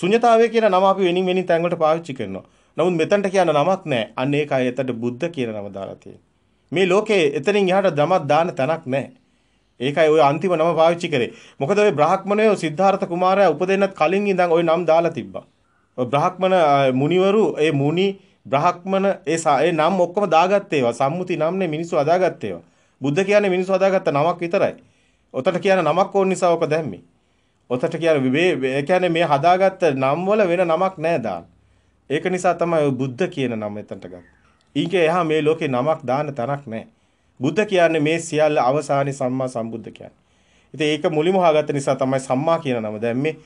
ශුන්‍යතාවය කියන නම අපි වෙනින් වෙනින් තැන් වලට පාවිච්චි කරනවා. නමුත් මෙතනට කියන නමක් නැහැ. අන්න ඒකයි එතනට බුද්ධ කියන නම දාලා තියෙන්නේ. මේ ලෝකේ එතනින් එහාට දමක් දාන තැනක් නැහැ. ඒකයි ওই අන්තිම නම පාවිච්චි කරේ. මොකද ওই බ්‍රාහ්මණයෝ සිද්ධාර්ථ කුමාරයා උපදින්නත් කලින් ඉඳන් ওই නම් දාලා තිබ්බා. ওই බ්‍රාහ්මණ මුනිවරු ඒ මුනි බ්‍රාහ්මණ ඒ ඒ නම් ඔක්කොම දාගත්තේ ඒවා. සම්මුති නම්නේ මිනිස්සු අදාගත්තේ ඒවා. බුද්ධ කියන්නේ මිනිස්සු අදාගත්ත නමක් විතරයි. ඔතට කියන නමක් ඕන නිසා ඔක දැම්මේ. ඔතට කියන මේ කියන්නේ මේ හදාගත්ත නම් වල වෙන නමක් නැහැ දාන්න. ඒක නිසා තමයි බුද්ධ කියන නම එතනට ගත්තේ. ඊගේ එහා මේ ලෝකේ නමක් දාන්න තැනක් නැහැ. බුද්ධ කියන්නේ මේ සියල්ල අවසානයේ සම්මා සම්බුද්ධ කියන්නේ. ඉතින් ඒක මුලින්ම හොයාගත්ත නිසා තමයි සම්මා කියන නම දැම්මේ.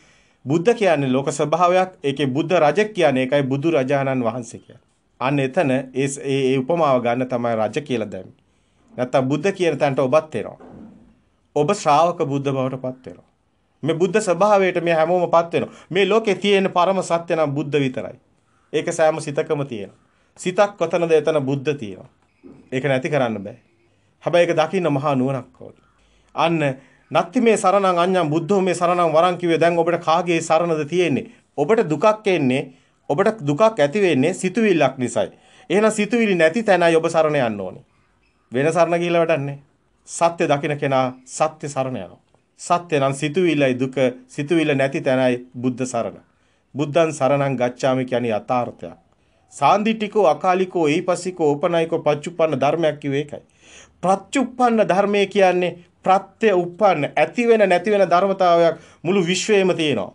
බුද්ධ කියන්නේ ලෝක ස්වභාවයක්. ඒකේ බුද්ධ රජෙක් කියන්නේ ඒකයි බුදු රජාණන් වහන්සේ කියන්නේ. අන්න එතන ඒ ඒ උපමාව ගන්න තමයි රජ කියලා දැම්මේ. නැත්තම් බුද්ධ කියන තැනට ඔබත් එනවා. ඔබ ශ්‍රාවක බුද්ධ බවටපත් වෙනවා. මේ බුද්ධ ස්වභාවයට මේ හැමෝමපත් වෙනවා. මේ ලෝකේ තියෙන පරම සත්‍ය නම් බුද්ධ විතරයි. ඒක සෑම සිතකම තියෙනවා. සිතක් කොතනද එතන බුද්ධ තියෙනවා. ඒක නැති කරන්න බෑ. හැබැයි ඒක දකින්න මහා නුවණක් ඕන. අන්න නත්ති මේ සරණං අඤ්ඤං බුද්ධෝ මේ සරණං වරං කිව්වේ දැන් ඔබට කාගේ සරණද තියෙන්නේ? ඔබට දුකක් එන්නේ ඔබට දුකක් ඇති වෙන්නේ සිතුවිල්ලක් නිසායි. එහෙනම් සිතුවිලි නැති තැනයි ඔබ සරණ යන්න ඕනේ. වෙන සරණ ගිහිල්ලා වැඩන්නේ. සත්‍ය දකින්න කෙනා සත්‍ය සරණ යනවා. සත්‍ය නම් සිතුවිල්ලයි දුක, සිතුවිල්ල නැති තැනයි බුද්ධ සරණ. බුද්ධං සරණං ගච්ඡාමි කියන්නේ යථාර්ථයක්. සාන්දිටිකෝ අකාලිකෝ ඒපසිකෝ උපනයිකෝ පච්චුපන්න ධර්මයක් කිව්වේ ඒකයි. ප්‍රත්‍යুৎපන්න ධර්මය කියන්නේ ප්‍රත්‍ය උප්පන්න ඇති වෙන නැති වෙන ධර්මතාවයක් මුළු විශ්වයේම තියෙනවා.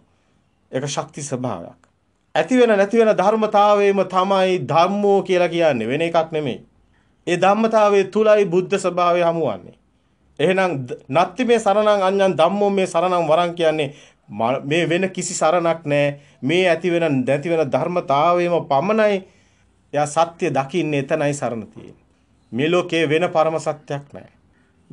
ඒක ශක්ති ස්වභාවයක්. ඇති වෙන නැති වෙන ධර්මතාවයේම තමයි ධම්මෝ කියලා කියන්නේ වෙන එකක් නෙමෙයි. ඒ ධම්මතාවයේ තුලයි බුද්ධ ස්වභාවය හමුවන්නේ. එහෙනම් නත්ති මේ සරණං අඤ්ඤං ධම්මෝ මේ සරණං වරං කියන්නේ මේ වෙන කිසි සරණක් නැහැ. මේ ඇති වෙන නැති වෙන ධර්මතාවයේම පමණයි එයා සත්‍ය දකින්නේ එතනයි සරණ තියෙන්නේ. මේ ලෝකේ වෙන පරම සත්‍යක් නැහැ.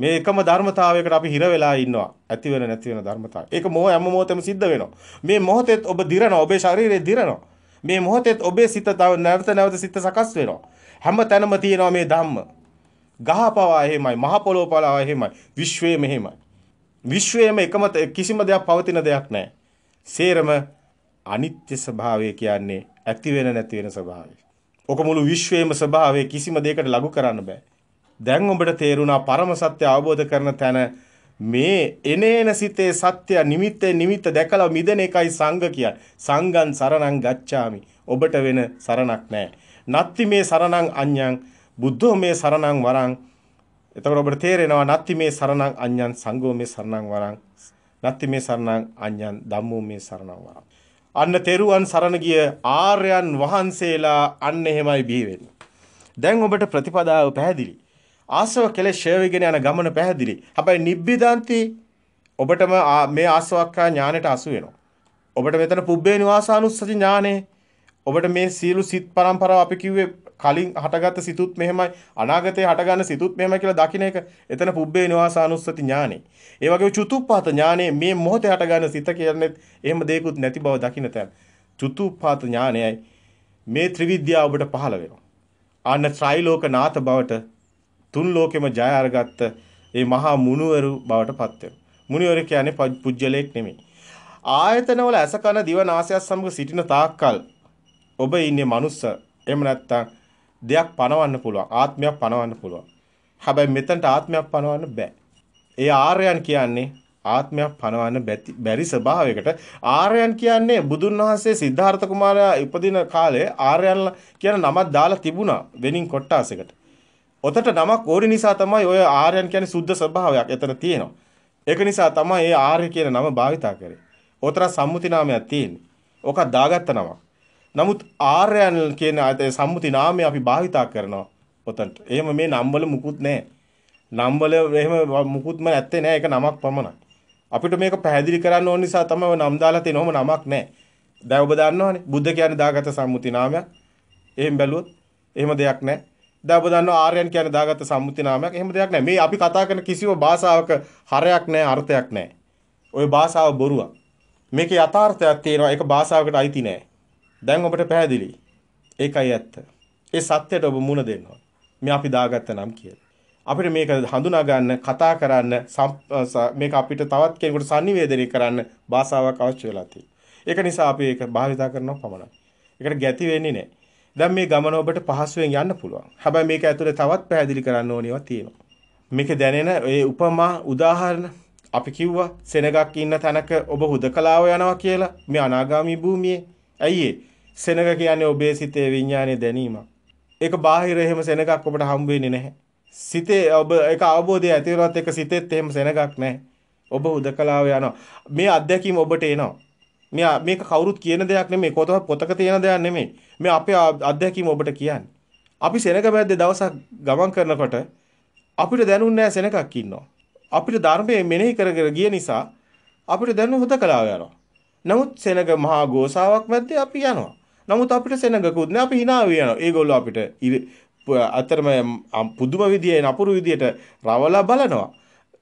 මේ එකම ධර්මතාවයකට අපි හිර වෙලා ඉන්නවා. ඇති වෙන නැති වෙන ධර්මතාවය. ඒක මොහ හැම මොහොතෙම සිද්ධ වෙනවා. මේ මොහොතෙත් ඔබ දිරනවා. ඔබේ ශරීරය දිරනවා. මේ මොහොතෙත් ඔබේ සිත තව නැවත නැවත සිත සකස් වෙනවා. හැම තැනම තියෙනවා මේ ධම්ම. ගහපවා එහෙමයි, මහ පොළොව පවා එහෙමයි, විශ්වයේ මෙහෙමයි. විශ්වයේම එකම කිසිම දෙයක් පවතින දෙයක් නැහැ. සේරම අනිත්‍ය ස්වභාවය කියන්නේ ඇති වෙන නැති වෙන ස්වභාවය. ඔක මුළු විශ්වයේම ස්වභාවය කිසිම දෙයකට ලඟු කරන්න බෑ. දැන් ඔබට තේරුණා පරම සත්‍ය අවබෝධ කරන තැන මේ එනේන සිතේ සත්‍ය නිමිත්තේ නිමිත්ත දැකලා මිදෙන එකයි සංඝ කියන්නේ. සංඝං සරණං ගච්ඡාමි. ඔබට වෙන සරණක් නැහැ. නත්ති මේ සරණං අඤ්ඤං බුද්ධෝ මේ සරණං වරං. එතකොට ඔබට තේරෙනවා නත්ති මේ සරණං අඤ්ඤං සංඝෝ මේ සරණං වරං. නත්ති මේ සරණං අඤ්ඤං ධම්මෝ මේ සරණං වරං. අන්න තෙරුවන් සරණ ගිය ආර්යයන් වහන්සේලා අන්න එහෙමයි බිහි වෙන්නේ. දැන් ඔබට ප්‍රතිපදාව පැහැදිලි. ආසව කෙලෙස් ෂේවගෙන යන ගමන පැහැදිලි. හැබැයි නිබ්බිදාන්ති ඔබටම මේ ආසවක්ඛා ඥාණයට අසු වෙනවා. ඔබට මෙතන පුබ්බේ නිවාසානුස්සති ඥානේ ඔබට මේ සීලු සිත් පරම්පරාව අපි කිව්වේ කලින් හටගත්ත සිතුත් මෙහෙමයි අනාගතේ හටගන්න සිතුත් මෙහෙමයි කියලා දකින්න එක එතන පුබ්බේ නිවාසානුස්සති ඥානෙ. ඒ වගේ චුතුප්පාත ඥානෙ මේ මොහොතේ හටගන්න සිත කියන්නේ එහෙම දෙයක්වත් නැති බව දකින්න තැන. චුතුප්පාත ඥානයයි මේ ත්‍රිවිද්‍යාව ඔබට පහළ වෙනවා. අන්න ත්‍රිලෝක නාථ බවට තුන් ලෝකෙම ජය අරගත්ත ඒ මහා මුනිවරු බවට පත් වෙනවා. මුනිවරු කියන්නේ පුජ්‍යලයක් නෙමෙයි. ආයතනවල ඇස කන දිව නාසය සමග සිටින තාක්කල් ඔබ ඉන්නේ මනුස්ස එහෙම නැත්නම් දෙයක් පනවන්න පුළුවන් ආත්මයක් පනවන්න පුළුවන් හැබැයි මෙතනට ආත්මයක් පනවන්න බෑ ඒ ආර්යයන් කියන්නේ ආත්මයක් පනවන්න බැරි ස්වභාවයකට ආර්යයන් කියන්නේ බුදුන් වහන්සේ සිද්ධාර්ථ කුමාරයා ඉපදින කාලේ ආර්යයන් කියන නමක් දාලා තිබුණා වෙනින් කොට්ටාසයකට ඔතට නමක් ඕරි නිසා තමයි ඔය ආර්යයන් කියන්නේ සුද්ධ ස්වභාවයක් එතන තියෙනවා. ඒක නිසා තමයි ඒ ආර්ය කියන නම භාවිතා කරේ. ඔතර සම්මුති නාමයක් තියෙන්නේ. ඕක දාගත්ත නමක්. නමුත් ආර්යයන් කියන ආයතේ සම්මුති නාමය අපි භාවිතා කරනවා ඔතනට. එහෙම මේ නම්වල මුකුත් නැහැ. නම්වල එහෙම මුකුත්ම නැත්තේ නැහැ. ඒක නමක් පමණයි. අපිට මේක පැහැදිලි කරන්න ඕන නිසා තමයි නම් දාලා තියෙන. ඔහොම නමක් නැහැ. දැන් ඔබ දන්නවනේ බුද්ධ කියන්නේ දාගත සම්මුති නාමයක්. එහෙම බැලුවොත් එහෙම දෙයක් නැහැ. දැන් ඔබ දන්නවා ආර්යයන් කියන්නේ දාගත සම්මුති නාමයක්. එහෙම දෙයක් නැහැ. මේ අපි කතා කරන කිසිම භාෂාවක හරයක් නැහැ, අර්ථයක් නැහැ. ওই භාෂාව බොරුවක්. මේකේ යථාර්ථයක් තියෙනවා. ඒක භාෂාවකට අයිති නැහැ. දැන් ඔබට පැහැදිලි. ඒකයි ඇත්ත. ඒ සත්‍යයට ඔබ මුණ දෙන්න ඕන. මේ අපි දාගත්ත නම් කියලා. අපිට මේක හඳුනා ගන්න, කතා කරන්න, මේක අපිට තවත් කෙනෙකුට sannivedanaya කරන්න භාෂාවක් අවශ්‍ය වෙලා තියෙනවා. ඒක නිසා අපි ඒක භාවිතා කරනවා පමණයි. ඒකට ගැති වෙන්නේ නැහැ. දැන් මේ ගමන ඔබට පහසුවෙන් යන්න පුළුවන්. හැබැයි මේක ඇතුලේ තවත් පැහැදිලි කරන්න ඕනේවා තියෙනවා. මේක දැනෙන ඒ උපමා උදාහරණ අපි කිව්වා සෙනගක් ඉන්න තැනක ඔබ හුදකලාව යනවා කියලා මේ අනාගාමී භූමියේ. ඇයි සෙනඟ කියන්නේ ඔබේ සිතේ විඥානයේ දැනීමක්. ඒක බාහිර එහෙම සෙනඟක් ඔබට හම් වෙන්නේ නැහැ. සිතේ ඔබ ඒක අවබෝධය ඇති වෙනවත් එක සිතෙත් එහෙම සෙනඟක් නැහැ. ඔබ උදකලාව යනවා. මේ අත්දැකීම ඔබට එනවා. මේ මේක කවුරුත් කියන දෙයක් නෙමෙයි. කොතවත් පොතක තියෙන දෙයක් නෙමෙයි. මේ අපේ අත්දැකීම ඔබට කියන්නේ. අපි සෙනඟ මැද්දේ දවසක් ගමන් කරනකොට අපිට දැනුන්නේ නැහැ සෙනඟක් ඉන්නවා. අපිට ධර්මයේ මෙනෙහි කර කර ගිය නිසා අපිට දැනුන හොදකලාව යනවා. නමුත් සෙනඟ මහා ගෝසාවක් මැද්දේ අපි යනවා. නමුත් අපිට සෙනඟකුත් නෑ අපි hina වෙනවා. ඒගොල්ලෝ අපිට අතරම පුදුම විදියට නපුරු විදියට රවලා බලනවා.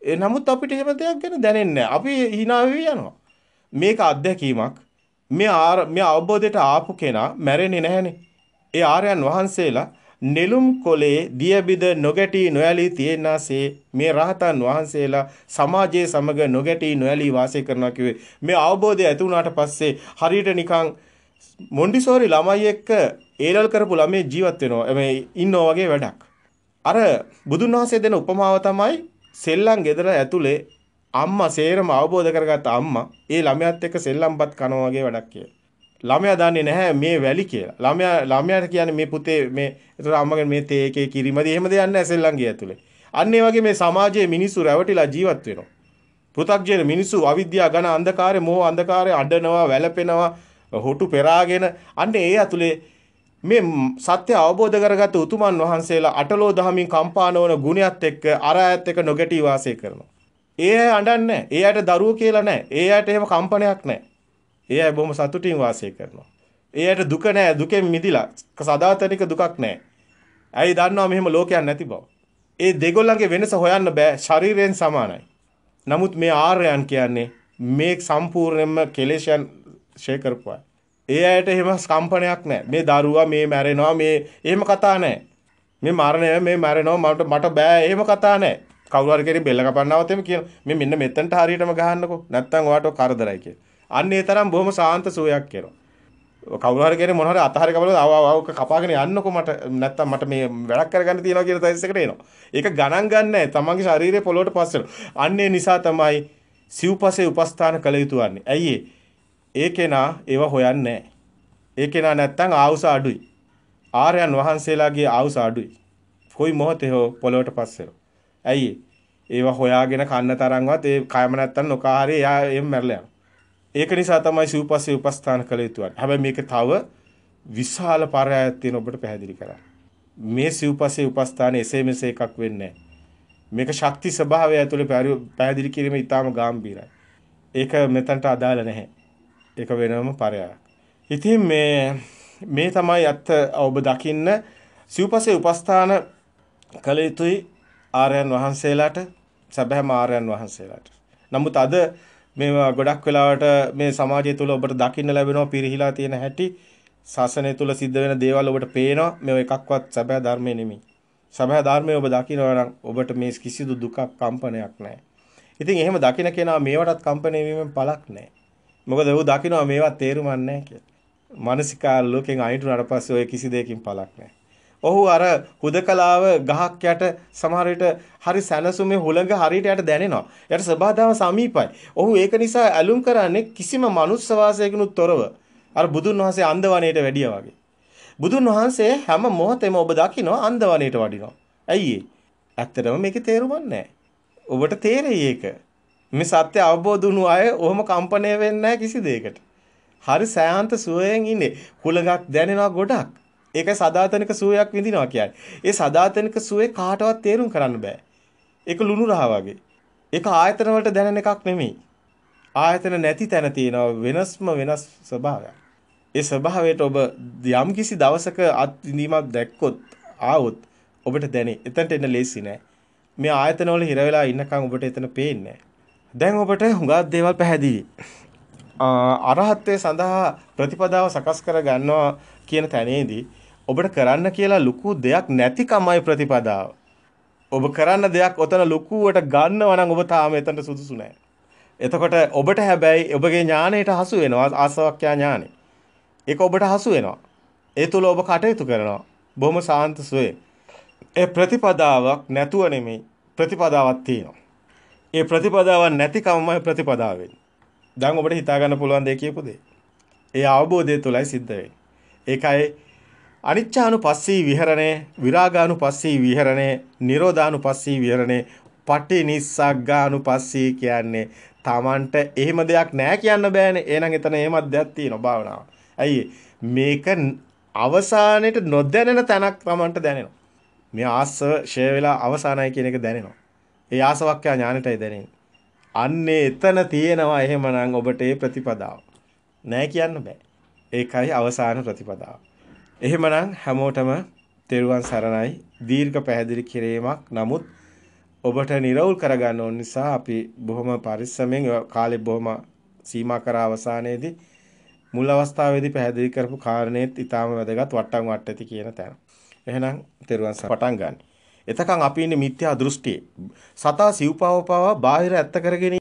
ඒ නමුත් අපිට එහෙම දෙයක් ගැන දැනෙන්නේ අපි hina යනවා. මේක අත්දැකීමක්. මේ මේ අවබෝධයට ආපු කෙනා මැරෙන්නේ නැහනේ. ඒ ආර්යයන් වහන්සේලා නෙළුම් කොලේ දියබිද නොගැටි නොඇලී තියෙනාසේ මේ රහතන් වහන්සේලා සමාජයේ සමග නොගැටි නොඇලී වාසය කරනවා කිව්වේ මේ අවබෝධය ඇති වුණාට පස්සේ හරියට නිකන් මොන්ඩිසෝරි ළමයි එක්ක ඒලල් කරපු ළමේ ජීවත් වෙනවා මේ ඉන්නෝ වගේ වැඩක් අර බුදුන් වහන්සේ දෙන උපමාව තමයි සෙල්ලම් ගෙදර ඇතුලේ අම්මා සේරම අවබෝධ කරගත්ත අම්මා ඒ ළමයාත් එක්ක සෙල්ලම්පත් කනවා වගේ වැඩක් කියලා ළමයා දන්නේ නැහැ මේ වැලි කියලා ළමයා ළමයාට කියන්නේ මේ පුතේ මේ ඒතර අම්මගෙන් මේ තේ එකේ කිරිමදි එහෙම දෙයක් නැහැ සෙල්ලම් ගේ ඇතුලේ අන්න ඒ වගේ මේ සමාජයේ මිනිස්සු රැවටිලා ජීවත් වෙනවා. පෘථග්ජන මිනිස්සු අවිද්‍යාව ඝන අන්ධකාරේ මෝහ අන්ධකාරේ අඬනවා වැළපෙනවා හොටු පෙරාගෙන අන්න ඒ ඇතුලේ මේ සත්‍ය අවබෝධ කරගත් උතුමන් වහන්සේලා අටලෝ දහමින් කම්පා නොවන ගුණයත් එක්ක අර අයත් එක්ක නොගැටී වාසය කරනවා. ඒ අය අඬන්නේ ඒ අයට දරුවෝ කියලා නැහැ. ඒ අයට එහෙම කම්පනයක් නැහැ. ඒ අය බොහොම සතුටින් වාසය කරනවා. ඒ අයට දුක නැහැ. දුකෙන් මිදිලා සදාතනික දුකක් නැහැ. ඇයි දන්නවා මෙහෙම ලෝකයක් නැති බව. ඒ දෙගොල්ලන්ගේ වෙනස හොයන්න බෑ. ශරීරයෙන් සමානයි. නමුත් මේ ආර්යයන් කියන්නේ මේ සම්පූර්ණයෙන්ම කෙලෙෂයන් ෂේ කරපුවා. ඒ අයට එහෙම කම්පනයක් නැහැ. මේ දරුවා මේ මැරෙනවා මේ එහෙම කතා නැහැ. මේ මරණය මේ මැරෙනවා මට මට බෑ එහෙම කතා නැහැ. කවුරු හරි කෙනෙක් බෙල්ල කපන්නවත් එහෙම කියන මේ මෙන්න මෙතනට හරියටම ගහන්නකෝ. නැත්තම් ඔයාට කරදරයි කියලා. අන්න ඒ තරම් බොහොම සාන්ත සුවයක් කියනවා. කවුරු හරි කෙනෙක් මොන හරි අතහරි කපලා ආව ආව කපාගෙන යන්නකෝ මට නැත්තම් මට මේ වැඩක් කරගන්න තියනවා කියන සයිස් එකට එනවා. ඒක ගණන් ගන්න නැහැ. තමන්ගේ ශරීරය පොළොවට පස්සට. අන්න ඒ නිසා තමයි සිව්පසේ උපස්ථාන කළ යුතු වන්නේ. ඇයි ඒ? ඒ කෙනා ඒව හොයන්නේ ඒ කෙනා නැත්තම් ආවුස අඩුයි. ආර්යයන් වහන්සේලාගේ ආවුස අඩුයි. කොයි මොහොතේ හෝ පොළොවට පස්සෙ. ඇයි ඒව හොයාගෙන කන්න තරම්වත් ඒ කයම නැත්තම් නොකා හරි එයා එම් මැරලා ඒක නිසා තමයි සිව්පස්සේ උපස්ථාන කළ යුතුවන්. හැබැයි මේක තව විශාල පරායක් තියෙන ඔබට පැහැදිලි කරන්න. මේ සිව්පස්සේ උපස්ථාන එසේ මෙසේ එකක් වෙන්නේ මේක ශක්ති ස්වභාවය ඇතුළේ පැහැදිලි කිරීම ඉතාම ගැඹීරයි. ඒක මෙතනට අදාළ නැහැ. ඒක වෙනම පරයක්. ඉතින් මේ මේ තමයි අත් ඔබ දකින්න සිව්පසේ උපස්ථාන කළ යුතුයි ආර්යයන් වහන්සේලාට සැබෑම ආර්යයන් වහන්සේලාට. නමුත් අද මේවා ගොඩක් වෙලාවට මේ සමාජය තුළ ඔබට දකින්න ලැබෙනවා පිරිහිලා තියෙන හැටි ශාසනය තුළ සිද්ධ වෙන දේවල් ඔබට පේනවා මේ එකක්වත් සැබෑ ධර්මය නෙමෙයි. සැබෑ ධර්මය ඔබ දකිනවා නම් ඔබට මේ කිසිදු දුකක් කම්පනයක් නැහැ. ඉතින් එහෙම දකින කෙනා මේවටත් කම්පණය වීමෙන් පළක් නැහැ. මොකද ඌ දකිනවා මේවා තේරුමක් නැහැ කියලා. මානසිකා ලෝකෙන් අයින් වුණාට පස්සේ ඔය කිසි දෙයකින් පළක් නැහැ. ඔහු අර හුදකලාව ගහක් යට සමහර හරි සැනසුමේ හුළඟ හරියට යට දැනෙනවා. යට සබදාව සමීපයි. ඔහු ඒක නිසා ඇලුම් කරන්නේ කිසිම මනුස්ස වාසයකිනුත් තොරව. අර බුදුන් වහන්සේ අන්දවණේට වැඩිය වගේ. බුදුන් වහන්සේ හැම මොහොතෙම ඔබ දකිනවා අන්දවණේට වඩිනවා. ඇයි ඇත්තටම මේකේ තේරුමක් නැහැ. ඔබට තේරෙයි ඒක. මේ සත්‍ය අවබෝධ වුණු අය ඔහොම කම්පණය වෙන්නේ නැහැ කිසි දෙයකට. හරි සෑහන්ත සුවයෙන් ඉන්නේ. හුලඟක් දැනෙනවා ගොඩක්. ඒක සදාතනික සුවයක් විඳිනවා කියන්නේ. ඒ සදාතනික සුවේ කාටවත් තේරුම් කරන්න බෑ. ඒක ලුණු රහ වගේ. ඒක ආයතන වලට දැනෙන එකක් නෙමෙයි. ආයතන නැති තැන තියෙනවා වෙනස්ම වෙනස් ස්වභාවයක්. ඒ ස්වභාවයට ඔබ යම් කිසි දවසක අත්විඳීමක් දැක්කොත් ආවොත් ඔබට දැනේ. එතනට එන්න ලේසි නෑ. මේ ආයතන වල හිර වෙලා ඉන්නකම් ඔබට එතන පේන්නේ නෑ. දැන් ඔබට හුඟක් දේවල් පැහැදිලි. අරහත්ත්වය සඳහා ප්‍රතිපදාව සකස් කර ගන්නවා කියන තැනේදී ඔබට කරන්න කියලා ලুকু දෙයක් නැතිකමයි ප්‍රතිපදාව. ඔබ කරන්න දෙයක් ඔතන ලুকুවට ගන්නව නම් ඔබ තාම එතනට සුදුසු නැහැ. එතකොට ඔබට හැබැයි ඔබගේ ඥාණයට හසු වෙනවා ආසවක්ඛ්‍යා ඥාණය. ඒක ඔබට හසු වෙනවා. ඒ තුල ඔබ කටයුතු කරනවා. බොහොම සාන්ත සුවේ. ඒ ප්‍රතිපදාවක් නැතුව නෙමෙයි ප්‍රතිපදාවක් තියෙනවා. ඒ ප්‍රතිපදාව නැතිකමමයි ප්‍රතිපදාව වෙන්නේ. දැන් ඔබට හිතා ගන්න පුළුවන් දෙය කියපු දේ. ඒ අවබෝධය තුලයි සිද්ධ වෙන්නේ. ඒකයි අනිච්චානුපස්සී විහරණේ, විරාගානුපස්සී විහරණේ, නිරෝධානුපස්සී විහරණේ, පටිනිස්සග්ගානුපස්සී කියන්නේ Tamanට එහෙම දෙයක් නැහැ කියන්න බෑනේ. එහෙනම් එතන එහෙමත් දෙයක් තියෙනවා භාවනාව. ඇයි මේක අවසානයේ නොදැනෙන තැනක් Tamanට දැනෙනවා. මේ ආස්ව ෂය වෙලා අවසానයි කියන එක දැනෙනවා. ඒ ආසවක්ඛ්‍යා ඥානෙටයි දැනෙන්නේ. අන්නේ එතන තියෙනවා එහෙමනම් ඔබට ඒ ප්‍රතිපදාව. නෑ කියන්න බෑ. ඒකයි අවසාන ප්‍රතිපදාව. එහෙමනම් හැමෝටම තෙරුවන් සරණයි. දීර්ඝ පැහැදිලි කිරීමක්. නමුත් ඔබට නිරවුල් කරගන්න ඕන නිසා අපි බොහොම පරිස්සමෙන් කාලේ බොහොම සීමා කර අවසානයේදී මුල් අවස්ථාවේදී පැහැදිලි කරපු කාරණේත් ඊටාම වැදගත් වට්ටම් වට්ටති කියන තැන. එහෙනම් තෙරුවන් සරණ පටන් ගන්න. එතකන් අපි ඉන්නේ මිත්‍යා දෘෂ්ටියේ. සතා සිව්පාව පාවා බාහිර ඇත්ත කරගෙන